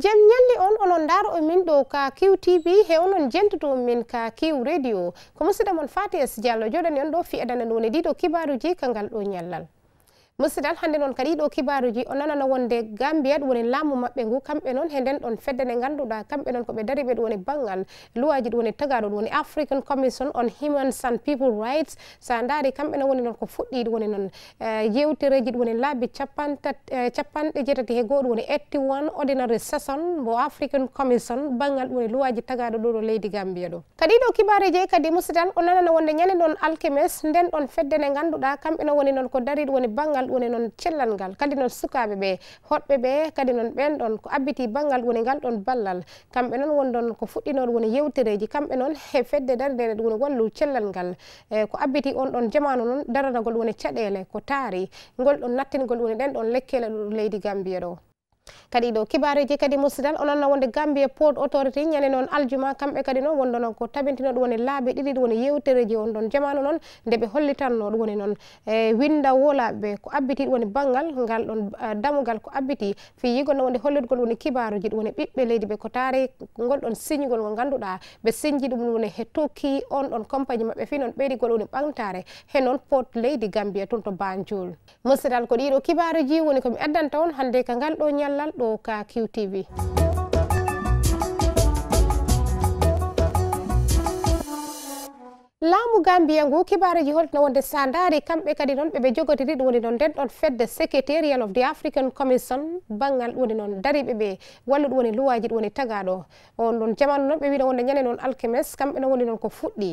jam ñalli on onon ndaaro omin e ɗo ka kiw tv he onon jentoto min ka kiw radio ko musidɗa mon fatis diallo joɗani on ɗo fi adana ɗo ne ɗiɗo kibaruji ka ngal ɗo ñallal musidal hannde noon kadi ɗo kibaruji o nanana wonde gambia ɗum woni laamu maɓɓe ngu kamɓe noon he nden ɗon fedde nde ngannduɗa kamɓe noon koɓe dari ɓe ɗum woni banngal luwaji ɗum woni tagaɗo ɗum woni african commission on humans and people rights sa ndaari kamɓe noon woni noon ko fuɗɗi ɗum woni noon eh, yewtereji ɗum woni laabi capanɗe eh, jeetati he goo ɗum woni etti one ordinary session mo african commission banngal ɗum woni luwaji tagaɗo ɗo ɗo leydi gambia ɗo kadi ɗo kibaruji e kadi musidal o nanana wonde ñannde ɗon alkemes nden ɗon fedde nde ngannduɗa kamɓe noon woni noon ko dari ɗum woni banngal banggal ɗone noon cellal ngal kadi noon sukaɓe ɓe hoɗɓe ɓe kadi noon ɓen ɗon ko abbiti banggal woni ngal ɗon ballal kamɓe noon won ɗon ko fuɗɗinoɗo woni yewtereji kamɓe noon e fedde daradene ɗum woni wallu cellal ngal e, ko abbiti on ɗon jamanu noon daranagol woni caɗele ko taari ngol ɗon nattingol woni ɗen ɗon lekkele ɗo leydi gambiya ɗo kadi ɗo kibaruji kadi musidal onon no wonde gambie port autorité ñande noon aljuma kamɓe kadi noon wonde noon ko tabintino ɗum woni laabi ɗiɗi ɗum woni yewtereji on ɗon jamanu noon nde ɓe hollitanno ɗum woni noon e winda wolaɓeɓe ko abbiti ɗum woni banggal ngal ɗon damugal ko abbiti fi yigol no wonde hollitgol ɗum woni kibaruji ɗum woni ɓiɓɓe leydi ɓe ko tari gol ɗon signigol ngo ganduɗa ɓe signji ɗum ɗum woni he tokki on ɗon compagnie mabɓe fi noon ɓeydigol woni ɓamtare he noon port leydi gambie toon to banjol musidal ko ɗiɗo kibaruji woni komi addanta on hande ka ngal ɗo ñal ballal ɗo kaqtv laamu gambiya ngu kibaareji holtina wonde sa ndaari kamɓe kadi noon ɓeɓe jogotiri ɗum woni noon nden ɗon fedde secrétarian of the african commission banggal ɗum woni noon dariɓe ɓe walla ɗum woni luwaji ɗum woni tagaɗo on ɗon jamanu noon ɓe wiino wonde ñande noon alchemist kamɓe no woni noon ko fuɗɗi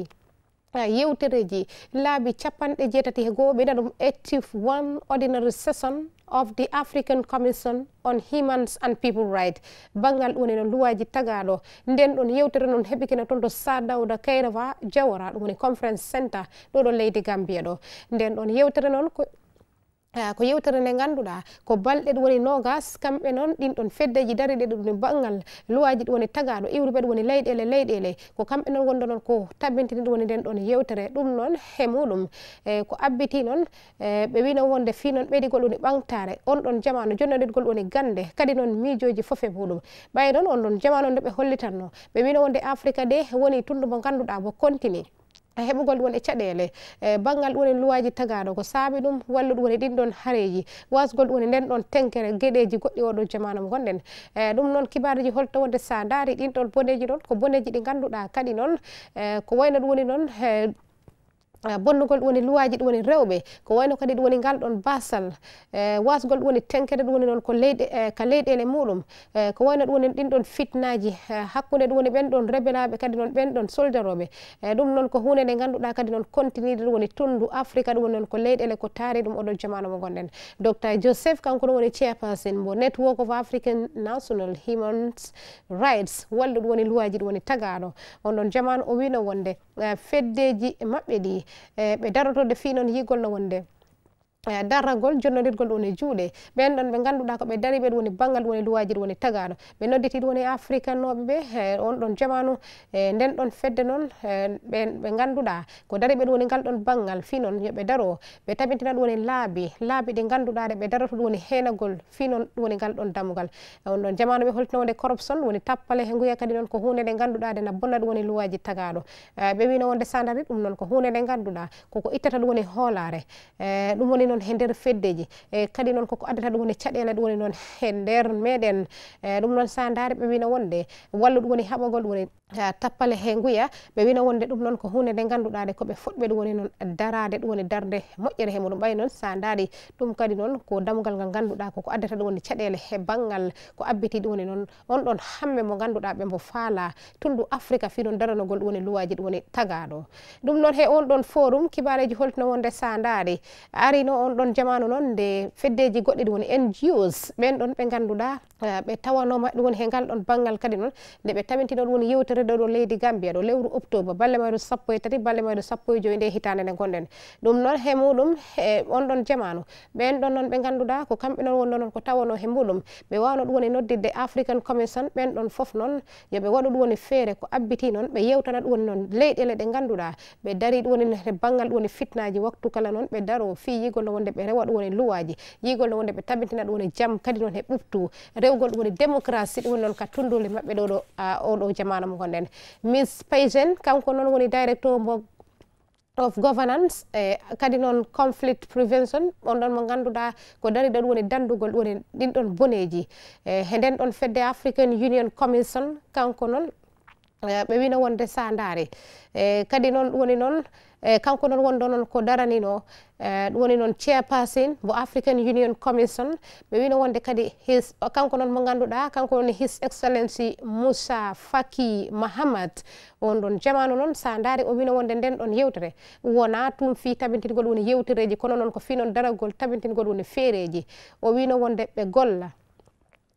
yewtereji laabi capanɗe jeetati e goho ɓe wiɗa ɗum active one ordinary session of the african commission on humans and people right banggal ɗum woni no luwaji tagaɗo nden ɗon yewtere noon heɓi kene toon to sa dawda kayrava jawora ɗum woni conference centre ɗo ɗo leydi gambia ɗo nden ɗon yewtere noon ko yewtere nde ngannduɗa ko balɗe ɗum woni nogas kamɓe noon ɗin ɗon feddeji dariɗe ɗum ɗe baŋngal luwaji ɗum woni tagaɗo iwruɓe ɗum woni leyɗele leyɗele ko kamɓe noon gonɗo noon ko tabbintini ɗum woni nden ɗon yewtere ɗum noon he muɗum e ko abbiti noon e, ɓe wino wonde fi noon ɓeydi gol ɗum ni ɓantare on ɗon jamanu jonnoɗetgol ɗum woni gande kadi noon miijoji foof e muɗum ɓay noon on ɗon jamanu nde ɓe hollitanno ɓe wino wonde afrique de woni tundu mo ngannduɗa mo continue heɓugol ɗum won e caɗele e banggal ɗum woni luwaji tagaɗo ko saabi ɗum wallu ɗum woni ɗin ɗon haareji wasgol ɗum woni nden ɗon tenkere gueɗeji goɗɗi oɗo jamanu gonɗen e ɗum noon kibaruji holto wonde sa daari ɗin ɗon boneji ɗon ko boneji ɗi ganduɗa kadi noon e ko wayno ɗum woni noone bonnugol ɗum woni luwaji ɗum woni rewɓe ko wayno kadi ɗum woni ngal ɗon basal wasgol ɗum woni tenkede ɗum woni noon ko leyɗe ka leyɗele muɗum ko wayno ɗum woni ɗin fitnaji hakkude ɗum woni ɓen ɗon rebelaɓe kadi noon ɓen ɗon soldaroɓe ɗum noon ko hunde nde ganduɗa kadi noon continide ɗum woni tonndu africa ɗum woni noon ko leyɗele ko taari ɗum oɗon jamanu mo gonɗen docteur joseph kanko ɗum woni chairperson mo network of african national human rights wallu ɗum woni luwaji ɗum woni tagaɗo on jamanu o wino wonde feddeji maɓɓe ɗi E ɓe darotode fi noon yigol no wonde koye darragol jonnodirdgol ɗum e juuɗe ɓen ɗon ɓe ganduɗa ko ɓe dari ɓen woni banggal woni luwaji ɗi woni tagaɗo ɓe nodditi ɗum woni africain noɓe ɓe on ɗon jamanu e nden ɗon fedde noon ɓen ɓe ganduɗa ko dari ɓen woni ngal ɗon banggal fi noon yoɓe daro ɓe tabitina ɗum woni laabi laabi ɗi ganduɗa ɗe ɓe daroto ɗum woni heenagol fi noon ɗum woni ngal ɗon dammugal on ɗon jamanu ɓe holtino corruption woni tappale he nguya kadi noon ko hunde nde ganduɗa nde na bonna ɗum woni luwaji tagaɗo ɓe wino wonde sandari ɗum noon ko hunde nde ganduɗa koko ittata ɗum woni hoolare ɗum woni noon he nder feddeji e kadi noon koko addata ɗum woni caɗele ɗum woni noon e nder meɗen e ɗum noon sa daareɓe wino wonde walla ɗum woni haɓogol ɗum woni tappale he nguya ɓe wina wonde ɗum noon ko hunde nde ganduɗade koɓe fuɗɓe ɗum woni noon darade ɗum woni darde moƴƴere he muɗum ɓay noon sa daari ɗum kadi noon ko damugal ngal ganduɗa koko addata ɗum woni caɗele he banggal ko abbiti ɗum woni noon on ɗon hamɓe mo ganduɗa ɓe mbo faala tundu afrique fi noon daranogol ɗum woni luwaji ɗum woni tagaɗo ɗum noon he on ɗon forum kibareji holtino wonde sa daari arino on ɗon jamanu noon nde feddeji goɗɗi ɗum woni ngos ɓen ɗon ɓe ganduɗa Eh, ɓe tawanoma ɗum woni he ngal ɗon banggal kadi noon nde ɓe taminti woni yewtere ɗo ɗo leydi gambia ɗo lewru octobre balle mayɗo sappo e tati balle mayɗo sappo e joyi nde hitande nde gonɗen ɗum noon he muɗum e on ɗon jamanu ɓen ɗon noon ɓe ganduɗa ko kamɓe noon wonno noon ko tawano he muɗum ɓe wawno ɗum woni noddidde african commission ɓen ɗon foof noon yoɓe waɗa ɗum woni feere ko abbiti noon ɓe yewtana ɗum woni noon leyɗele ɗe ganduɗa ɓe dari ɗum woni he banggal ɗum woni fitnaji waktu kala noon ɓe daro fi yigol no wonde ɓe rewa ɗum woni luwaji yigol no wonde ɓe tabitina ɗum woni jaam kadi noon he ɓuftu dewgol ɗum woni démocratie ɗum woni noon ka tundule maɓɓe ɗo ɗo oɗo jamana mo gonɗen miss paygen kanko noon woni directeur mo of governance e kadi noon conflict prevention on ɗon mo ngannduɗa ko dari ɗo ɗum woni danndugol ɗum woni ɗin ɗon boneji e he nden ɗon fedde african union commission kanko noon e, ɓe wino wonde sa ndaare e kadi noon ɗum woni noon eyi eh, kanko noon wonɗo noon ko daranino eh, ɗum woni noon ceepasin mo african union commission ɓe wino wonde kadi his kanko noon mo ngannduɗa kanko noon his excellency moussa faki mahamad wonɗon jamanu noon sa daari o wino wonde nden ɗon yewtere wona tum fi tabintingol woni yewtereji kono noon ko fi noon daragol tabintingol woni feereji o wino wonde ɓe golla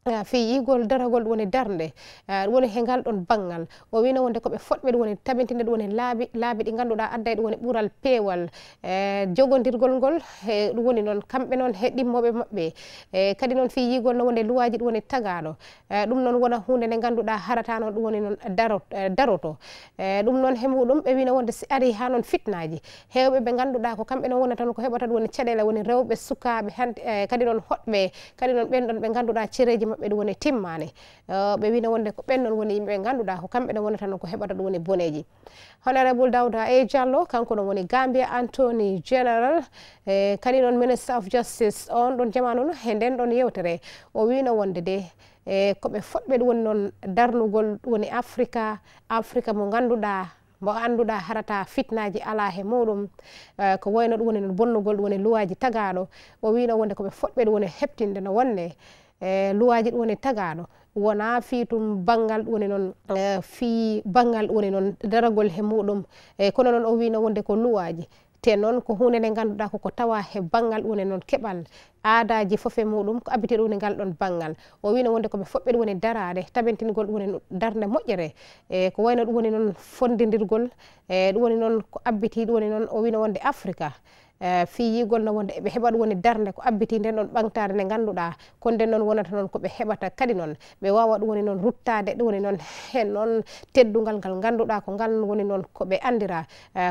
Ah, fe yigol daragol ɗum woni darde ah, ɗum woni he ngal ɗon banggal o wino wonde koɓe foɗɓe ɗum woni tabintinde ɗum woni laabi laabi ɗi ngannduɗa adda ɗum woni ɓural peewal eh, jogodirgol ngol ɗum woni noon kamɓe noon he ɗimmoɓe maɓɓe eh, kadi noon fe yigol noon wonde luwaji ɗum woni tagaɗo eh, ɗum noon wona hunde nde ngannduɗa harata noon ɗum woni noon daroto ɗum noon he muɗum ɓe wino wonde si ari ha noon fitnaji hewɓe ɓe ngannduɗa ko kamɓe noon wonata noon ko heɓata ɗum woni caɗele woni rewɓe sukaɓe kadi noon hoɗɓe kadi noon ɓen ɗon ɓe ngannduɗa cereji maɓɓe ɗum woni timmane eh, ɓe wino wonde ko ɓennon woni yimɓe ngannduɗa ko kamɓe ɗo woni tan ko heɓata ɗum woni boneji honorable dawda e diallo kanko non woni gambia antony général e eh, kadi noon ministre of justice on ɗon jamanu no e nden ɗon yewtere o wino wonde de e koɓe foɗɓe ɗum woni noon darnugol woni afrique afrique mo ngannduɗa mo annduɗa harata fitnaji ala he muɗum eh, ko wayno ɗum woni bonnugol ɗum woni luwaji tagaɗo o wino wonde koɓe foɗɓe ɗum woni heɓtinde no wonde E luwaji ɗ woni tagaɗo wona fii tum banggal ɗ woni noon e fii banggal ɗ woni noon daragol he muɗum e kono noon o wino wonde ko luwaji te noon ko hunde nde ngannduɗa koko tawa he banggal ɗone noon keɓal aadaji fofe muɗum ko abbite ɗumne ngal ɗon banggal o wino wonde koɓe foɓɓe ɗ woni darade tabintingol ɗ woni darde moƴƴere e ko wayno ɗ woni noon fondidirgol e ɗ woni noon ko abbiti ɗ woni noon o wino wonde africa fiyigol no wonde eɓe heɓa ɗum woni darde ko abbiti nden ɗon ɓantare nde ngannduɗa konde noon wonata noon koɓe heɓata kadi noon ɓe wawa ɗum woni noon ruttade ɗum woni noon he noon teddugal ngal ngannduɗa ko ngal woni noon koɓe andira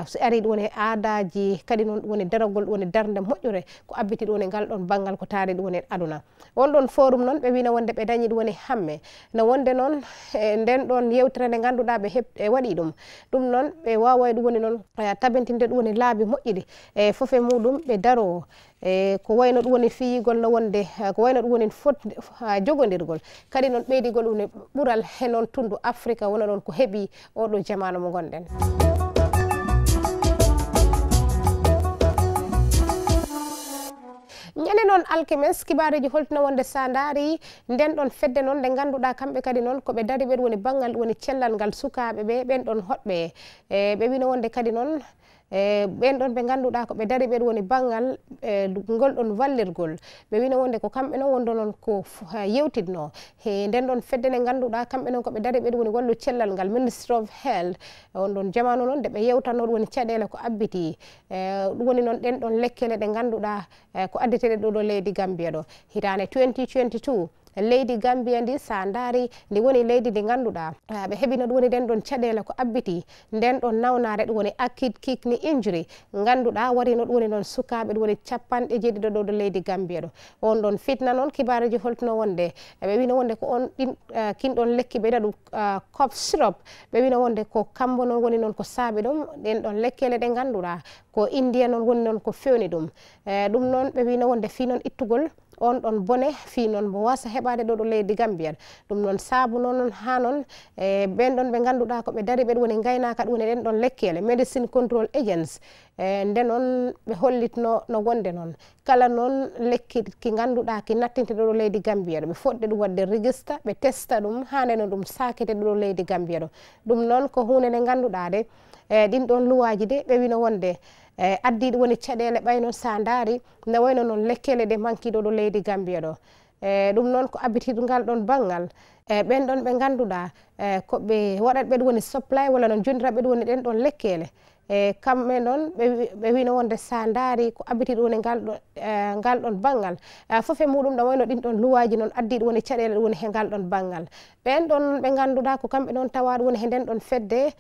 so ari ɗum woni aadaji kadi noon ɗum woni darogol ɗum woni darde moƴƴure ko abbiti ɗum woni ngal ɗon banggal ko taari ɗum woni aduna wonɗon forum noon ɓe wino wonde ɓe dañi ɗum woni hamme no wonde noon nden ɗon yewtere nde ngannduɗa ɓe heɓ waɗi ɗum ɗum noon ɓe wawa ɗum woni noon tabintinde ɗum woni laabi moƴƴiɗi e fofe muɗum ɓe daro e ko wayno ɗum woni fiyigol no wonde ko wayno ɗum woni fota jogodirgol kadi noon ɓeydigol ɗum ne ɓural he noon tundu afrique wona noon ko heeɓi oɗo jamanu mo gonɗen ñande noon alkemes kibaruji holtino wonde sa daari nden ɗon fedde noon nde ganduɗa kamɓe kadi noon koɓe dari ɓeɗ woni banggal ɗ woni cellal ngal sukaɓe ɓe ɓen ɗon hoɗɓe e ɓe wino wonde kadi noon e ɓen ɗon ɓe ngannduɗa ko ɓe dari ɓen woni banngal e ngolɗon wallirgol ɓe wino wonde ko kamɓe noon wonde noon ko yewtitno e nden ɗon fedde nde ngannduɗa kamɓe noon ko ɓe dari ɓen woni wallu cellal ngal ministre of health on ɗon jamanu noon nde ɓe yewtanno ɗum woni caɗele ko abbiti e ɗum woni noon ɗen ɗon lekkele ɗe ngannduɗa e, ko additeɗe ɗo ɗo leydi gambiya ɗo hitaane 202 leydi gambiya ndi sa ndaari ndi woni leydi ndi ngannduɗaa ɓe heɓino ɗum woni nden ɗon caɗeele ko abbiti nden ɗon nawnaare ɗum woni acquide kikni injury ngannduɗaa warino ɗum woni noon sukaaɓe ɗum woni capanɗe jeeɗiɗo ɗo ɗo leydi gambiya ɗo on ɗon fitna noon kibaruji holtino wonde ɓe wino wonde ko on ɗin eh, kinɗon lekki ɓe wiɗa ɗum eh, cop sirop ɓe wino wonde ko kambo noon woni noon ko saaɓe ɗum ɗen ɗon lekkele ɗe ngannduɗaa ko indiya noon woni noon ko fewni ɗum eh, ɗum noon ɓe wino wonde fii noon ittugol on ɗon bone fii noon mo wasa heɓade ɗo ɗo leydi gambiyan ɗum noon saabu noon noon ha noon e ɓen ɗon ɓe ngannduɗa ko ɓe dari ɓeɗo woni gaynaka ɗum woni ɗen ɗon lekkele médecine control agence e nde noon ɓe hollitno no wonde noon kala noon lekki ki ngannduɗa ki nattinte ɗo ɗo leydi gambiya ɗo ɓe foɗɗe ɗum wadde régista ɓe testa ɗum hande no ɗum sakete ɗo ɗo leydi gambiya ɗo ɗum noon ko hunde nde ngannduɗa de e ɗin ɗon luwaji de ɓe wino wonde e eh, addi woni caɗele ɓay noon sa daari ne wayno noon lekkele ɗe mankiɗo ɗo leydi gambia ɗo e eh, ɗum noon ko abitidu ngal ɗon banggal e eh, ɓen ɗon ɓe ngannduɗa e koɓe waɗat ɓeɗ woni supply walla noon jondiraɓe woni ɗen ɗon lekkele e kamɓe noon ɓe wino wonde sa daari ko abbiti ɗum woni e ngalɗo e ngal ɗon banggal e fof e muɗum ɗo wayno ɗin ɗon luwaji noon addi ɗum woni caɗele ɗum woni he ngal ɗon banggal ɓen ɗon ɓe ngannduɗa ko kamɓe noon tawa ɗum woni he nden ɗon fedde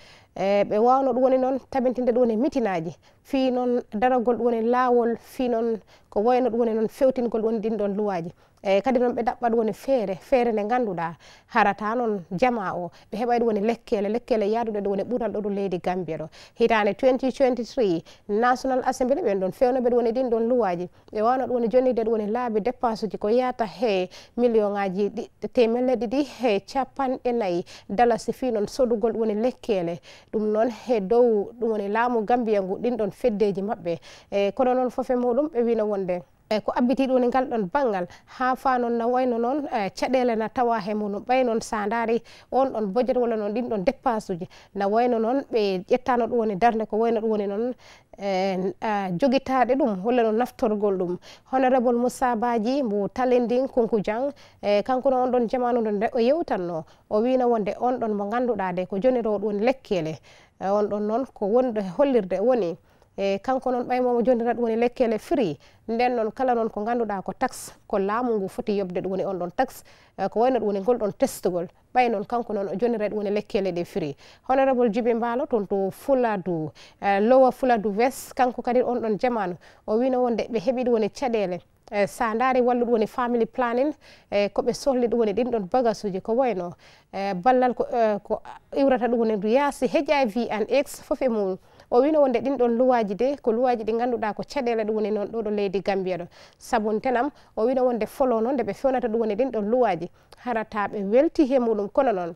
ɓe wawno ɗum woni noon tabintinde ɗum woni mitinaji fi noon darogol ɗum woni laawol fi noon ko wayno ɗum woni noon fewtingol ɗum woni ɗin ɗon luwaji eyyi eh, kadi noon ɓe ɗaɓɓa ɗum woni feere feere nde ngannduɗa harata noon jama o ɓe heɓa ɗum woni lekkele lekkele yaaduɗe ɗo woni ɓuural ɗo ɗum leydi gambia ɗo hitande 2023 national assembly ɓen ɗon fewnoɓe ɗum woni ɗin ɗon luwaji ɓe wawno ɗum woni jonnide ɗum woni laabi dépense ji ko yata he million ngaji temelle ɗiɗi he capanɗe nayyi dala sifi noon sodugol ɗum woni lekkele ɗum noon he dow ɗum woni laamu gambia ngu ɗin ɗon feddeji maɓɓe eyyi eh, kono noon fofe muɗum ɓe wino wonde eyi ko abbiti ɗum ne ngal ɗon banggal ha fanon no wayno noon e caɗele na tawa he mu no ɓay noon sa daari on ɗon bojet walla noon ɗin ɗon dépense uji no wayno noon ɓe ƴettano ɗum woni darde ko wayno ɗum woni noon e, joguitaɗe ɗum walla no naftorgol ɗum honorable moussa baji mo talendin konko dian e kanko no on ɗon jamanu ɗo o yewtanno o wino wonde on ɗon mo ganduɗa de ko joni rowɗum woni lekkele e, on ɗon noon ko wonɗo hollirde woni e kanko noon ɓaymomo jonndira ɗum woni lekkele free nden noon kala noon ko ngannduɗa ko taxe ko laamu ngu foti yobde ɗum woni on ɗon taxe ko wayno ɗum woni ngolɗon testgol ɓay noon kanko noon o jonnira ɗum woni lekkele ɗe free honorable djibi mbaalo toon to fuladou uh, lowa fuladou wes kanko kadi on ɗon jamanu o wino wonde ɓe heeɓi ɗum woni caɗele e sa ndaari wallu ɗum woni family planning e koɓe sohli ɗum woni ɗin ɗon bagage uji ko wayno e ballal ko iwrata ɗum woni yaasi heƴa vi an x fof e mum o wino wonde ɗin ɗon luwaji de ko luwaji ɗi ngannduɗa ko caɗele ɗum woni noon ɗo ɗo leydi gambiya ɗo sabuntenam o wino wonde folo noon nde ɓe fewnata ɗum woni ɗin ɗon luwaji harata ɓe welti he muɗum kono noon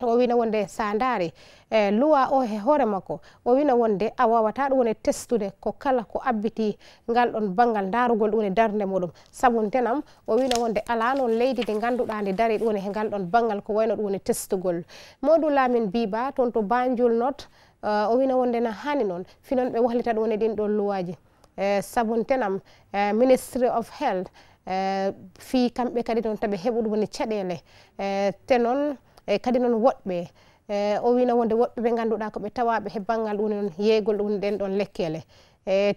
o wino wonde sa ndaari e luwa o he hoore makko o wino wonde a wawata ɗum woni testude ko kala ko abbiti ngal ɗon banggal ndaarugol ɗum woni darde muɗum sabuntenam o wino wonde ala noon leydi nde ngannduɗa nde dari ɗum woni he ngal ɗon banggal ko wayno ɗum woni testugol modu lamin mbiba toon to banjul note Eh, o wina wonde na hani noon finon ɓe wahlita ɗo ne ɗin ɗon lowaji eh, sabuntenam eh, ministry of health fii kamɓe kadi noon taɓe heɓu ɗum ne caɗele te noon e kadi noon woɗɓe o wina wonde woɗɓe ɓe ngannduɗa ko ɓe tawaɓe he banggal ɗum ne noon yeygol ɗum ne ɗen ɗon lekkele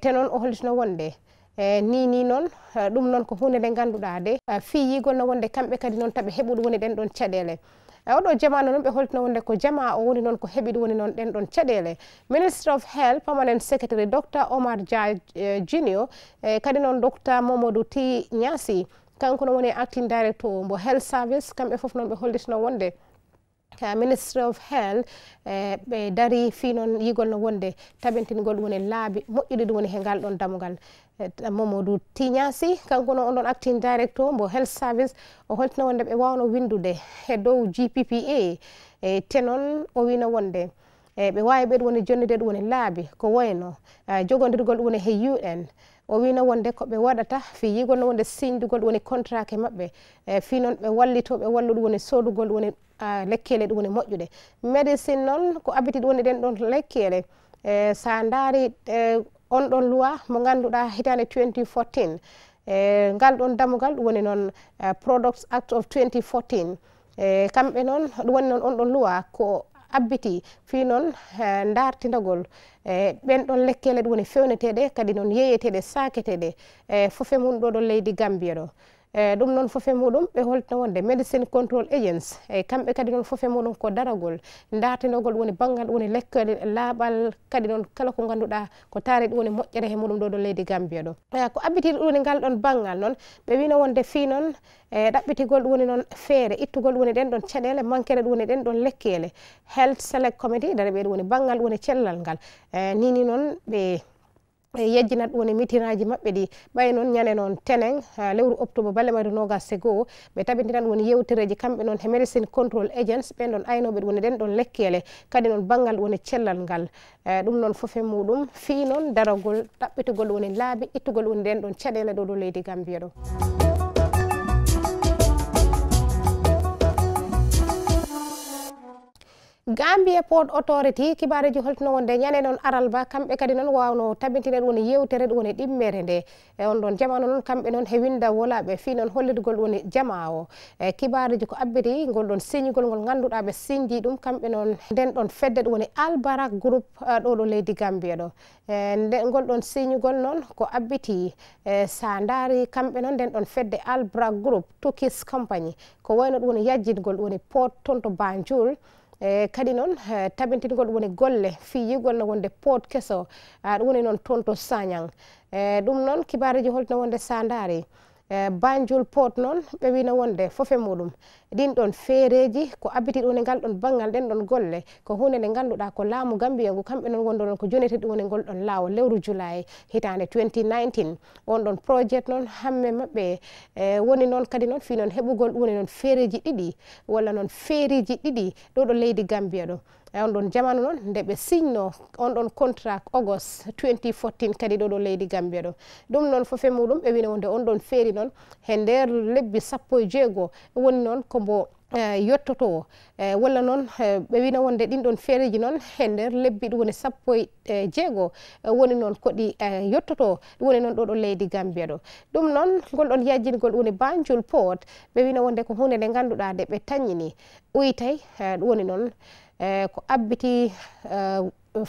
te noon o hollitino wonde ni ni noon ɗum noon ko hunde nde ngannduɗa de fii yigol no wonde kamɓe kadi noon taɓe heɓu ɗum ne ɗen ɗon caɗele ay e oɗo jamano noon ɓe holtino wonde ko jama o woni noon ko heɓiɗo woni noon ɗen ɗon caɗele ministre of health permanent secretary docteur omar dia eh, junio e kadi noon docteur momadou ti niasi kanko no woni actin directo mbo health service kamɓe foof noon ɓe hollitino wonde ministry of hell eh, ɓe eh, dari fi noon yigol no wonde taɓintingol ɗum woni laabi moƴƴude ɗum woni he ngal ɗon damugal eh, momadou tiñasi kanko no on ɗon actin directo mbo health service o holtino wonde ɓe wawno windude e dow gppa e eh, te noon o wino wonde eyi ɓe wawi ɓeɗum woni jonnide ɗum woni laabi ko wayno eh, jogodirgol ɗum woni he un o wino wonde ko ɓe waɗata fii yigono wonde signdugol ɗum woni contrat ke maɓɓe e eh, fii noon ɓe wallito ɓe wallu ɗum woni sodugol ɗum woni lekkele ɗum woni moƴƴuɗe médecine noon ko abiti ɗum woni ɗen ɗon lekkele e sa ndaari eh, on ɗon loi mo ngannduɗa hitaande 2014 e ngal ɗon damugal ɗum woni noon product act of 2014 e kamɓe noon ɗum woni noon on ɗon loi ko abbiti fii noon ndartindagol e ɓen ɗon lekkele ɗum woni fewneteɗe kadi noon yeeyeteɗe saketeɗe e fofemum ɗo ɗon leydi gambiya ɗo e eh, ɗum noon fof e muɗum ɓe wonde médecine control agents eyi eh, kamɓe kadi noon fof e muɗum ko daragol datinogol woni banggal woni lekkele laaɓal kadi noon kala ko ganduɗa ko taari ɗum woni moƴƴere he muɗum ɗo ɗo leydi gambia ɗo eh, ko abbitiri ɗum woni ngal ɗon banggal noon ɓe wino wonde fi noon e ɗaɓɓitigol ɗum woni noon feere ittugol woni ɗen ɗon caɗele manquere woni ɗen ɗon lekkele health select committee dara ɓe ɗum woni banggal woni cellal ngal nini noon ɓe E yejjinat woni mitinaji maɓɓe ɗi ɓay noon ñane noon teneng lewru octobre ballemaɗo nogas e goho ɓe tabitiran woni yewtereji kamɓe noon he médecine contrôle agence ɓen ɗon aynoɓe woni ɗen ɗon lekkele kadi noon banggal woni cellal ngal e ɗum noon foof e muɗum fi noon darogol ɗaɓɓitugol woni laabi ittugol woni ɗen ɗon caɗele ɗo ɗo leydi gambiya ɗo gambie port autority kibareji holtino wonde ñane noon aral ba kamɓe kadi noon wawno tabintinede woni yewtere ɗum woni ɗimmere nde e on ɗon jamanu noon kamɓe noon he winda wolaɓe fi noon hollidgol woni jama o e kibareji ko abbiti gol ɗon signigol ngol ganduɗaɓe sinndi ɗum kamɓe noon nden ɗon fedde ɗum woni albarak groupe ɗo ɗo leydi gambie ɗo e gol ɗon signigol noon ko abbiti e sa daari kamɓe noon nden ɗon fedde albarak groupe tokis compagnie ko wayno ɗum woni yajjidgol ɗum woni port ton to banjoul eyi kadi noon tabintingol ɗum woni golle fiyigol no wonde pot keso a ɗum woni noon toon to sañan e ɗum noon kibaruji holtino wonde sa ndaari Eh, banjol pot noon ɓe wino wonde fofe muɗum ɗin ɗon feereji ko abiti ɗum ne ngal ɗon banggal ɗen ɗon golle ko hunde nde ngannduɗa ko laamu gambia ngu kamɓe noon wondo e ɗon ko joneti ɗum ne ngolɗon laawol lewru julay hitande 2019 on ɗon projet noon hamme maɓɓe eh, woni noon kadi noon fi noon heɓugol ɗumne noon feereji ɗiɗi walla noon feeriji ɗiɗi ɗo ɗo leydi gambia ɗo e on ɗon jamanu noon nde ɓe signo on ɗon contract august 2014 kadi ɗo ɗo leydi gambia ɗo ɗum noon fofe muɗum ɓe wino nde on ɗon feeri noon he nder lebbi sappo e jeegoo woni noon ko mbo yettoto o walla noon ɓe wino wonde ɗin feereji noon e nder lebbi ɗum woni sappo e jeegoo woni noon ko ɗi yettoto ɗum woni noon ɗo ɗo leydi gambia ɗo ɗum noon ngolɗon yajjingol woni banjul port ɓe wino wonde ko hunde nde ngannduɗaa nde ɓe tañini uytay ɗum woni noon E, ko abbiti e,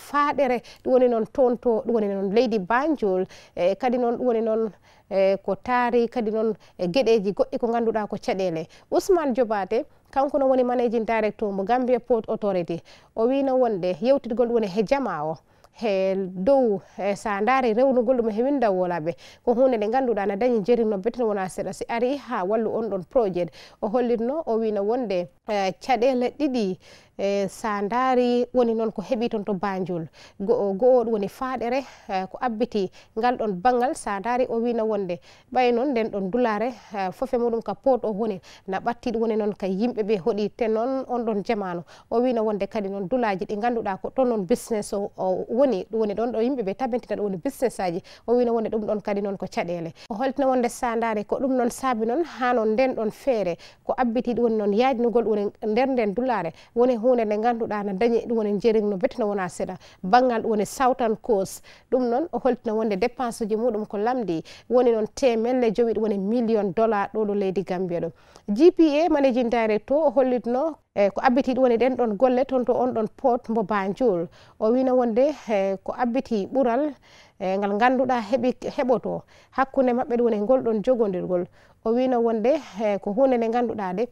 faaɗere ɗum woni noon toon to ɗum woni noon leydi banjol e kadi noon ɗum woni noon e, ko taari kadi noon geɗeji goɗɗi ko ngannduɗa ko caɗele ousmane jobaté kanko noon woni manéjin directo mo gambia port autorité o wino wonde yewtirgol ɗum woni he jama o he dow sandare rewnugol ɗum hewinda wolaɓe ko hunde nde ganduɗa na dañi jerino beten wona seeɗa si ari ha wallu on ɗon projet o hollitno o wino wonde e, caɗele ɗiɗi e, sa ndaari woni noon ko heeɓi toon to banjol goo goooɗo woni faaɗere e, ko abbiti ngal ɗon baŋngal sa ndaari o wino wonde ɓay noon nden ɗon dulare fofe muɗum ka pot o woni na ɓattiɗo woni noon ka yimɓe ɓe hoɗi te noon on ɗon jamanu o wino wonde kadi noon dulaji ɗi ngannduɗa ko toon noon business o woni ɗum woni ɗon ɗo yimɓe ɓe tabintina ɗum woni business aji o wino woni ɗum ɗon kadi noon ko caɗele o holtina wonde sandare ko ɗum noon saabi noon ha noon nden ɗon feere ko abbiti ɗum woni noon yajnugol ɗum woni nder nden dulare woni hunde nde ganduɗa no dañi ɗum woni jering no betino wona seeɗa banggal ɗum woni southan cause ɗum noon o holtina wonde dépense uji muɗum ko lamdi woni noon temelle jowi ɗum woni million dollar ɗo ɗo leydi gambia ɗum gpa manéjin direct to o hollitno eyi ko abbiti ɗowoni ɗen ɗon golle toon to on ɗon pot mbo banjol o wino wonde e, ko abbiti ɓural e, ngal ngannduɗa heɓi heɓoto hakkunde maɓɓe ɗowoni ngol ɗon jogodirgol o wino wonde e, ko hunde nde ngannduɗa de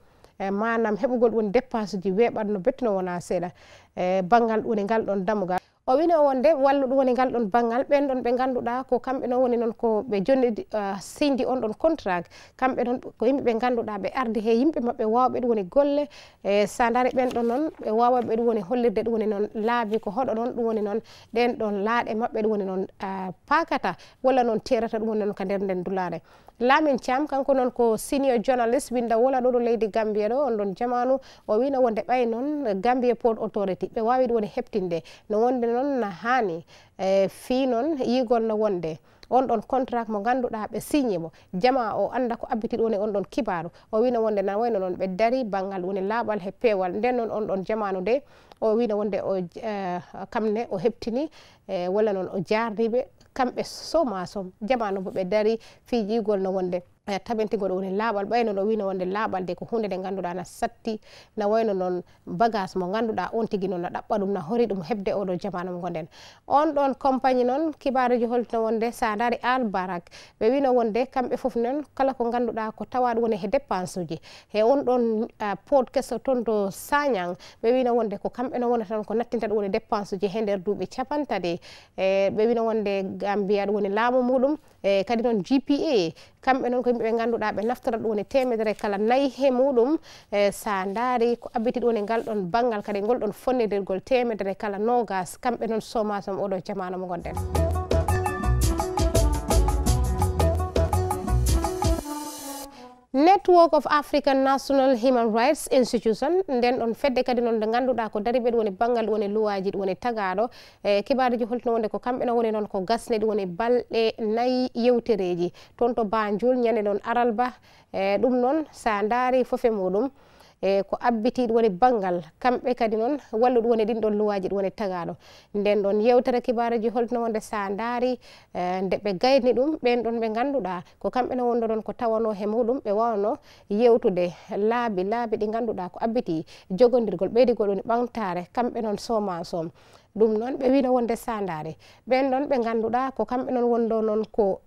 manam heɓugol ɗum dépense ji weɓatno bettuno wona seeɗa e banggal ɗuni ngal ɗon damugal o wino wonde walluɗum woni ngal ɗon bangal ɓen ɗon ɓe ngannduɗa ko kamɓe noon woni noon ko ɓe jonni ah, sindi on ɗon contract kamɓe noon ko yimɓe ɓe ngannduɗa ɓe arde he yimɓe maɓɓe wawɓe ɗum woni golle e sa dari ɓen ɗon noon ɓe wawaɓe ɗum woni hollirde ɗum woni noon laabi ko hoɗo noon ɗum woni noon ɗen ɗon laaɗe maɓɓe ɗum woni noon ah, pakata walla noon terata ɗum woni noon ko nder nden dulare lamin cham kanko noon ko senior journalist winda wola do leydi gambia do on ɗon jamanu o wino wonde ɓay noon gambia port authority ɓe wawi do woni no wonde noon na hani e fi non yigol no wonde on ɗon contract mo ganduɗa ɓe signé mo jama o anda ko abbiti ɗon ne on ɗon kibaru o wino wonde na wayno noon ɓe dari bangal woni laaɓal he peewal nden noon on ɗon jamanu de o wino wonde o e, kamne o heptini e, walla noon o jarniɓe kamɓe somasom jamanu boɓe daari fijigol no wonde a taɓente goɗo woni laaɓal ɓayno no wino wonde laaɓal de ko hunde nde ngannduɗa na satti na wayno noon bagage mo ngannduɗa on tigui noon na ɗaɓɓa ɗum na hori ɗum heɓde oɗo jamanu mo ngonden on ɗon compagnie noon kibaruji holtino wonde sa daari albarak ɓe wino wonde kamɓe foof noon kala ko ngannduɗa ko tawaɗo woni he dépense uji e on ɗon pot kesto toon to sañang ɓe wino wonde ko kamɓe no wona tan ko nattintaɗo woni dépense uji he nder duuɓi capantati e ɓe wino wonde gambiya ɗo woni laamu muɗum e kadi noon gpa kamɓe noon ko yimɓeɓe ngannduɗa ɓe naftora ɗum woni e temedere kala nayi he muɗum e sa ndaari ko abbiti ɗum woni e ngal ɗon banggal kadi e ngol ɗon fonnidirgol temedere kala nogas kamɓe noon somasom oɗo jamanu mo gonɗen network of african national human rights institution nden ɗon fedde kadi noon nde ngannduɗaa ko dari ɓeɗo woni banggal woni luwaji ɗi woni tagaaɗo e kibaariji holtino wonde ko kamɓe no woni noon ko gasne ɗi woni balɗe nayi yewtereeji toon to baa njuul ñannde noon aral ba e ɗum noon sa ndaari fofe muɗum e ko abbiti ɗum woni banggal kamɓe kadi noon wallu ɗum woni ɗin ɗon luwaji ɗum woni tagaɗo nden ɗon yewtere kibaruji holno wonde sa daari e, nde ɓe gayni ɗum ɓen ɗon ɓe ganduɗa ko kamɓe no wondoɗon ko tawano he muɗum ɓe wawno yewtude laabi laabi ɗi ganduɗa ko abbiti jogodirgol ɓeydigol ɗoni ɓamtare kamɓe noon soman som ɗum noon ɓe wino wonde sa daari ɓen ɗon ɓe ganduɗa ko kamɓe noon wondo noon ko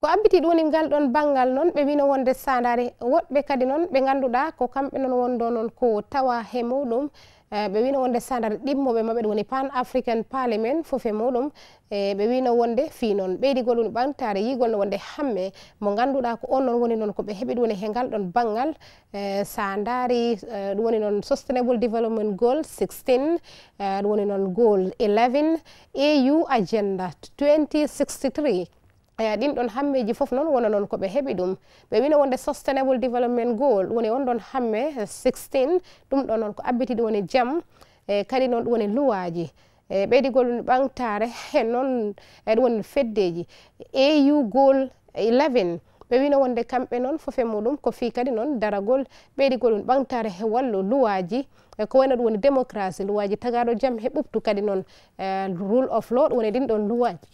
ko abbiti ɗoni ngal ɗon banggal noon ɓe wino wonde sandare woɗɓe kadi noon ɓe ngannduɗa ko kamɓe noon wondo noon ko tawa he muɗum eh, ɓe wino wonde sandare ɗimmoɓe maɓe ɗo woni pan african parliament fof e muɗum e eh, ɓe wino wonde fi noon ɓeydigol ɗum ɓantare yigol no wonde hamme mo ngannduɗa ko on noon woni noon ko ɓe heeɓi ɗum woni he ngal ɗon banggal eh, sa ndaari ɗum woni noon sustainable development goal 16 ɗum woni noon goal 11 au e agenda 2063 eyi ɗin ɗon hammeji fof noon wona noon ko ɓe heɓi ɗum ɓe wino wonde sustainable development goal woni on ɗon hamme 16 eh, ɗum ɗon noon ko abbiti ɗum woni jaam e kadi noon ɗum woni luwaji e ɓeydigol ɓantare e noon e ɗum woni feddeji au gol 11 ɓe wino wonde kamɓe noon fofe muɗum ko fi kadi noon daragol ɓeydigol ɗum ɓantare he wallo luwaji e ko wayno ɗum woni démocracy luwaji tagaɗo jaam he ɓuɓtu kadi noon e rule of law ɗum woni ɗin ɗon luwaji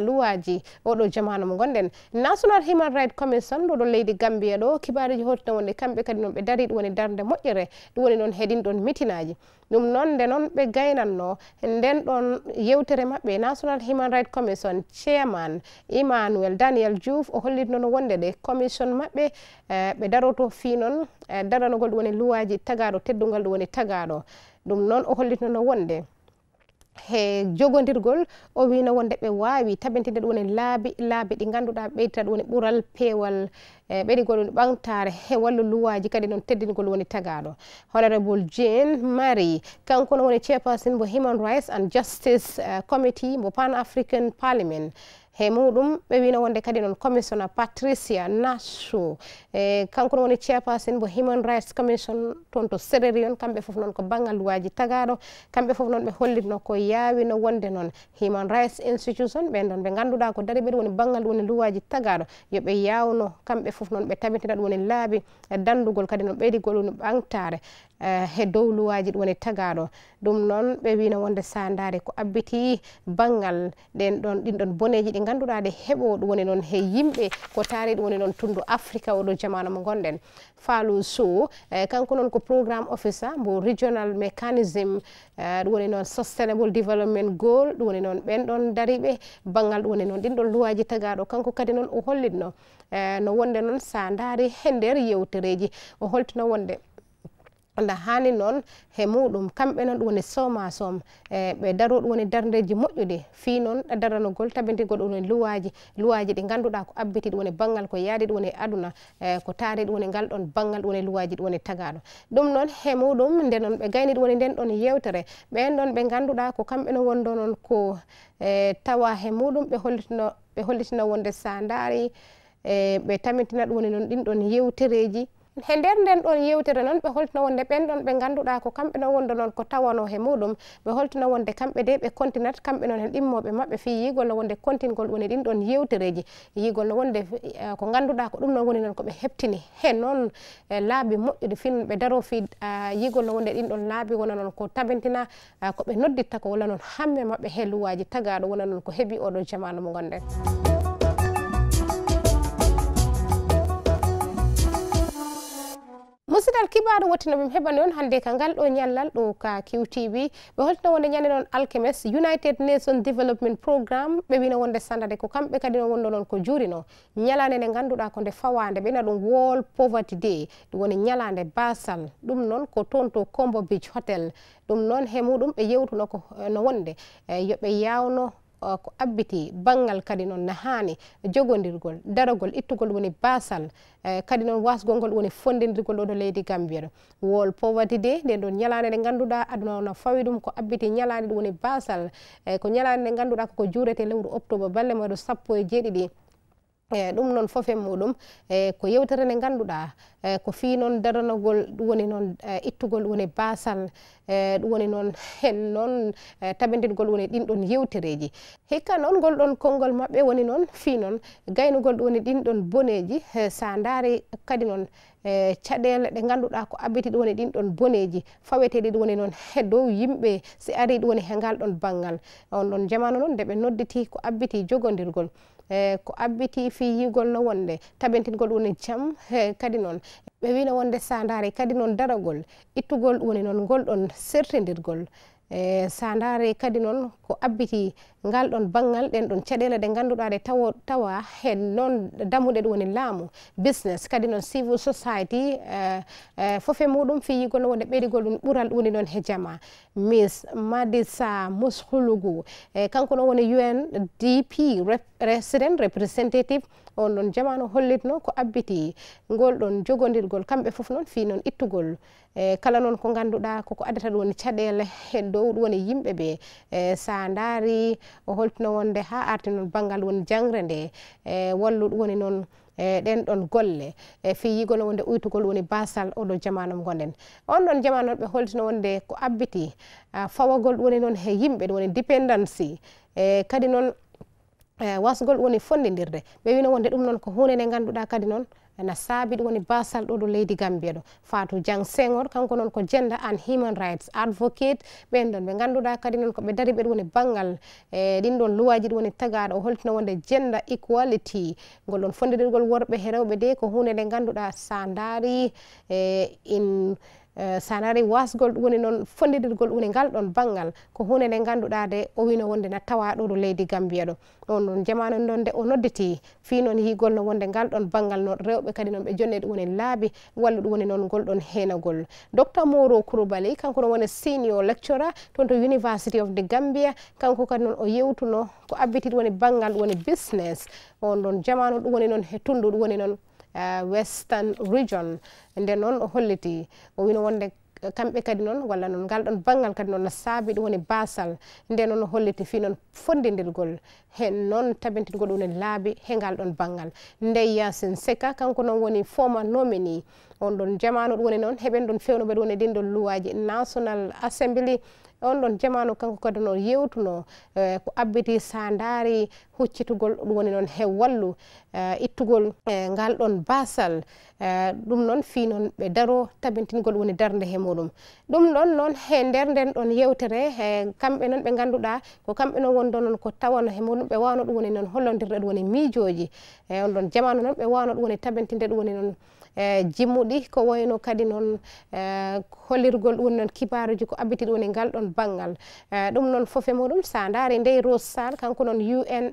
luwaji oɗo jamanu mo gonɗen national human right commission ɗo ɗo leydi gambiya ɗo kibariji hotino wonde kamɓe kadi noon ɓe daari ɗum woni darde moƴƴere ɗum woni noon heɗin ɗon mitinaji ɗum noon nde noon ɓe gaynanno nden ɗon yewtere maɓɓe national human right commission chairman emmanuel daniel diouf o hollitno no wonde ɗe commission maɓɓe eh, ɓe daroto fi noon eh, daranogol ɗum woni luwaji tagaɗo teddugal ɗum woni tagaɗo ɗum noon o hollitno no wonde he jogodirgol o wino wonde ɓe wawi tabintide ɗo woni laabi laabi ɗi ganduɗa ɓeydita ɗo woni ɓuural pewal e ɓeɗigol woni ɓamtare he wallu luwaji kadi noon teddingol woni tagaɗo honorable jane mari kanko no woni chairperson mo human rights and justice uh, committee mo pan african parliament uh, he muɗum ɓe wino wonde kadi noon commissionna patricia nashu e eh, kanko no woni chairperson mo human rights commission toon to séreri on kamɓe fof noon ko banggal luwaji tagaɗo kamɓe fof noon ɓe hollitno ko no wonde noon human rights institution ɓen ɗon ɓe ganduɗa ko dari ɓeɗ woni banggal woni luwaji tagaɗo yooɓe yawno kamɓe fof noon ɓe tabitina ɗum woni laabi dandugol kadi no ɓeydigol woni ɓantare Eh, he dow luwaji ɗ woni tagaɗo ɗum noon ɓe wino wonde sandare ko abbiti banggal ɗen ɗon ɗinɗon boneji ɗi ganduɗa ɗe heeɓo ɗ woni noon he yimɓe ko tari ɗ woni noon tundu africa oɗo jamanu mo gonɗen falu sow eh, kanko noon ko programme officer mo regional mécanisme eh, ɗ woni noon sustainable development gol ɗ woni noon ɓen ɗon dariɓe banggal ɗ woni noon ɗinɗon luwaji tagaɗo kanko kadi noon o hollitno no wonde noon sa dari he nder yewtereji o holtino wonde walla hani noon he muɗum kamɓe noon ɗum woni soma som e ɓe daro ɗum woni dardeji moƴƴuɗi fi noon ɗa darano gol tabidigo ɗum woni luwaji luwaji ɗi ganduɗa ko abbiti ɗum woni banggal ko yaadi ɗum woni aduna e ko taari ɗum woni ngal ɗon banggal ɗum woni luwaji ɗum woni tagaɗo ɗum noon he muɗum nde noon ɓe gayni ɗum woni nden ɗon yewtere ɓen ɗon ɓe ganduɗa ko kamɓe no wondo noon ko e tawa he muɗum ɓe hollitino ɓe hollitino wonde sa daari e ɓe tamintina ɗum woni noon ɗin ɗon yewtereji he nder nden ɗon yewtere noon ɓe holtina wonde ɓen ɗon ɓe ngannduɗa ko kamɓe noon wonde noon ko tawano he muɗum ɓe holtina wonde kamɓe de ɓe continat kamɓe noon hen ɗimmoɓe maɓɓe fii yigol no wonde contingol woni ɗin ɗon yewtereji yigol no wonde e, ko ngannduɗa ko ɗum noon woni noon koɓe heɓtini he noon e, laabi moƴƴude fin ɓe daro fii yigol no wonde ɗin ɗon laabi wona noon ko tabintina koɓe nodditta ko wona noon hamme maɓɓe he luwaji tagaɗo wona noon ko heeɓi oɗo jamanu mo gonɗen musidal kibaru wottinomin heɓani on hannde ka ngal ɗo ñallal ɗo ka qtv ɓe holtino wonde ñande noon alchemist united nation development programme ɓe wino wonde sandade ko kamɓe kadi no wonno noon ko juuri no ñalande nde ngannduɗa ko nde fawande ɓena ɗum wall poverty day ɗum woni ñalande basal ɗum noon ko toon to combo beach hotel ɗum noon he muɗum ɓe yewtuno ko no wonde e yoɓe yawno ko abbiti banggal kadi noon ne haani jogodirgol darogol ittugol woni basal e kadi noon wasgol ngol woni fondidirgol oɗo leydi gambia ɗo wol powati de nden ɗon ñalade nde ganduɗa aduna ona fawi ɗum ko abbiti ñalade ɗum woni basal e ko ñalade nde ganduɗa koko juurete lewru octobre balle maɗo sappo e jeeɗiɗi eyi ɗum noon fof e muɗum e ko yewtere nde ngannduɗaa e ko fii noon daranogol ɗum woni noon e, ittugol woni baasal e ɗum woni noon hen noon e, taɓendirgol woni ɗinɗon yewtereeji hikka noon ngol ɗon konngol maɓɓe woni noon fii noon gaynugol ɗum woni ɗinɗon boneeji e, so ndaari kadi noon e caɗeele ɗe ngannduɗaa ko abbiti ɗum woni ɗinɗon boneeji faweteeɗi ɗum woni noon he dow yimɓe si arii ɗum woni he ngal ɗon baŋngal on ɗon jamanu noon nde ɓe nodditii ko abbitii jogondirgol E, ko abbiti fiyigol no wonde taɓentingol woni jam kadi noon ɓe wino wonde sandare kadi noon daragol ittugol woni noon ngol ɗon sertidirgol e, sandare kadi noon ko abbiti ngal ɗon banggal ɗen ɗon caɗele ɗe ngannduɗa ɗe tawa tawa hen noon damuɗe ɗo woni laamu business kadi noon civil society eh, eh, fof e muɗum fiyigol no wonde ɓerigol ɗum ɓural ɗuni noon he jama miss madisa moshulugu e kanko noon woni un dp resident representative on ɗon jamanu hollitno ko abbiti ngol ɗon jogodirgol kamɓe fof noon fi noon ittugol e kala noon ko ngannduɗa koko addata ɗum woni caɗele hen dow ɗum woni yimɓe ɓe e sa daari o holtino wonde ha arti noon banggal woni jangre nde e walluɗo woni noon e ɗen ɗon golle e fi yigono wonde uytugol woni basal oɗo jamanu gonɗen on ɗon jamanu on ɓe holtino wonde ko abbiti fawagol woni noon he yimɓe ɗo woni dépendancy e kadi noon e wasgol woni fondidirde ɓe wino wonde ɗum noon ko hunde nde ganduɗa kadi noon na saabit woni basal ɗo ɗo leydi gambia ɗo fatou diang senghor kanko noon ko gender and human rights advocate ɓen ɗon ɓe ganduɗa kadi noon koɓe dari ɓeɗo woni banggal e ɗin ɗon luwaji ɗi woni tagaɗo o holtina wonde gender equality gol ɗon fondidirgol worɓe he rewɓe de ko hunde nde ganduɗa sa daari e in Eh, sanari wasgol ɗum woni noon fonndidirgol ɗum woni ngal ɗon baŋngal ko hunde nde ngannduɗaa de o wino wonde na tawa ɗo ɗo leydi gambiya ɗo on noon jamanu noon nde o nodditi fii noon yigol no wonde ngal ɗon baŋngal noon rewɓe kadi noon ɓe jonne ɗum woni laabi walla ɗum woni noon ngol ɗon heenagol docteur moro kurbaly kanko no woni senior lecturer toon to university of de gambia kanko kadi noon o yewtuno ko abbiti ɗum woni baŋngal ɗum woni business on ɗon jamanu ɗum woni noon he tunndu ɗum woni noon Eh, western region nden noon o holliti o wino wonde kamɓe kadi noon walla noon ngal ɗon banggal kadi noon no saabi ɗum woni basal nde noon o holliti fi noon fondidirgol hen noon tabintin goɗum woni laabi he ngal ɗon banggal ndey yasin seka kanko noon woni foma nomini on ɗon jamanu ɗum woni noon heɓen ɗon fewnoɓe ɗum woni ɗin ɗon luwaji national assembly on ɗon jamanu kanko kadi noon yewtuno e, ko abbiti sa daari huccitugol ɗo ɗum woni noon he wallu e, ittugol e, ngal ɗon basal ɗum noon fi noon ɓe daro tabintingol woni darde he muɗum ɗum ɗon noon he nder nden ɗon yewtere kamɓe noon ɓe ganduɗa ko kamɓe noon wondo noon ko tawano he muɗum ɓe wano ɗum woni noon hollodirɗe ɗum woni miijoji on ɗon jamanu noon ɓe wano ɗum woni tabintinde ɗum woni noon E, jimmuɗi ko wayno kadi noon e, hollirgol ɗum noon kibaruji ko abbiti ɗum e ngal ɗon banggal e, ɗum noon fofe muɗum sa ndaari ndey rose sall kanko noon un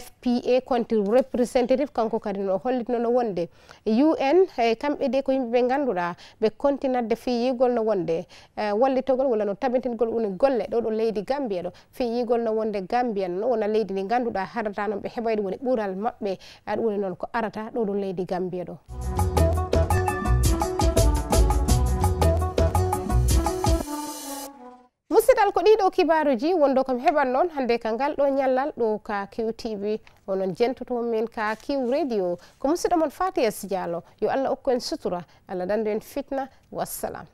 fpa konti representative kanko kadi no hollitnono wonde un kamɓe ɗe ko yimɓeɓe ngannduɗa ɓe konti nadde feyigol no wonde wallitogol walla no tabintingol ɗum golle ɗo ɗo leydi gambia ɗo feyigol no wonde gambia no wona leydi ndi ngannduɗa harata noon ɓe heɓay ɗum woni ɓuural maɓɓe aɗum woni noon ko arata ɗo ɗo leydi gambia ɗo musidal ko ɗiɗo kibaruji wondo kam heɓan noon hande ka ngal ɗo ñallal ɗo ka tv onon jentoto min ka kiw radio ko musidɗo mon fati es yo allah okku en sutura allah dandu en fitna wassalam